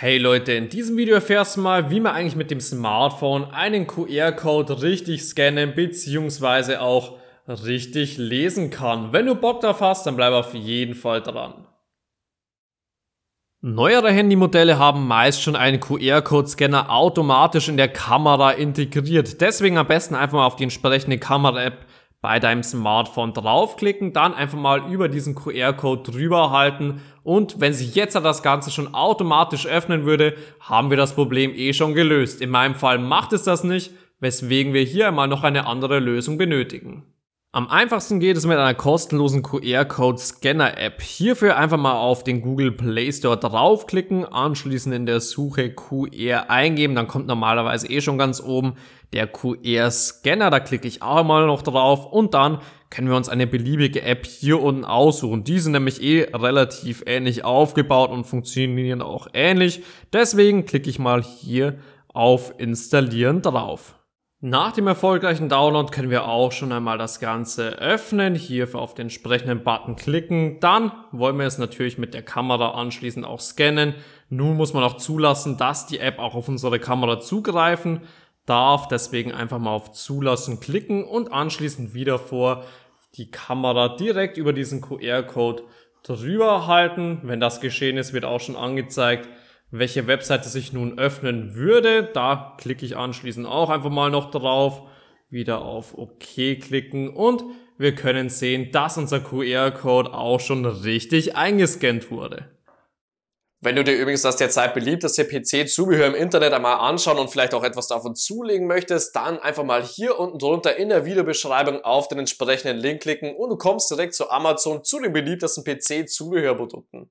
Hey Leute, in diesem Video erfährst du mal, wie man eigentlich mit dem Smartphone einen QR-Code richtig scannen bzw. auch richtig lesen kann. Wenn du Bock drauf hast, dann bleib auf jeden Fall dran. Neuere Handymodelle haben meist schon einen QR-Code-Scanner automatisch in der Kamera integriert. Deswegen am besten einfach mal auf die entsprechende Kamera-App bei deinem Smartphone draufklicken, dann einfach mal über diesen QR-Code drüber halten und wenn sich jetzt das Ganze schon automatisch öffnen würde, haben wir das Problem eh schon gelöst. In meinem Fall macht es das nicht, weswegen wir hier einmal noch eine andere Lösung benötigen. Am einfachsten geht es mit einer kostenlosen QR-Code-Scanner-App. Hierfür einfach mal auf den Google Play Store draufklicken, anschließend in der Suche QR eingeben, dann kommt normalerweise eh schon ganz oben der QR-Scanner, da klicke ich auch mal noch drauf und dann können wir uns eine beliebige App hier unten aussuchen. Die sind nämlich eh relativ ähnlich aufgebaut und funktionieren auch ähnlich, deswegen klicke ich mal hier auf Installieren drauf. Nach dem erfolgreichen Download können wir auch schon einmal das Ganze öffnen, hierfür auf den entsprechenden Button klicken. Dann wollen wir es natürlich mit der Kamera anschließend auch scannen. Nun muss man auch zulassen, dass die App auch auf unsere Kamera zugreifen darf. Deswegen einfach mal auf Zulassen klicken und anschließend wieder vor die Kamera direkt über diesen QR-Code drüber halten. Wenn das geschehen ist, wird auch schon angezeigt, welche Webseite sich nun öffnen würde. Da klicke ich anschließend auch einfach mal noch drauf. Wieder auf OK klicken und wir können sehen, dass unser QR-Code auch schon richtig eingescannt wurde. Wenn du dir übrigens das derzeit beliebteste PC-Zubehör im Internet einmal anschauen und vielleicht auch etwas davon zulegen möchtest, dann einfach mal hier unten drunter in der Videobeschreibung auf den entsprechenden Link klicken und du kommst direkt zu Amazon zu den beliebtesten PC-Zubehörprodukten.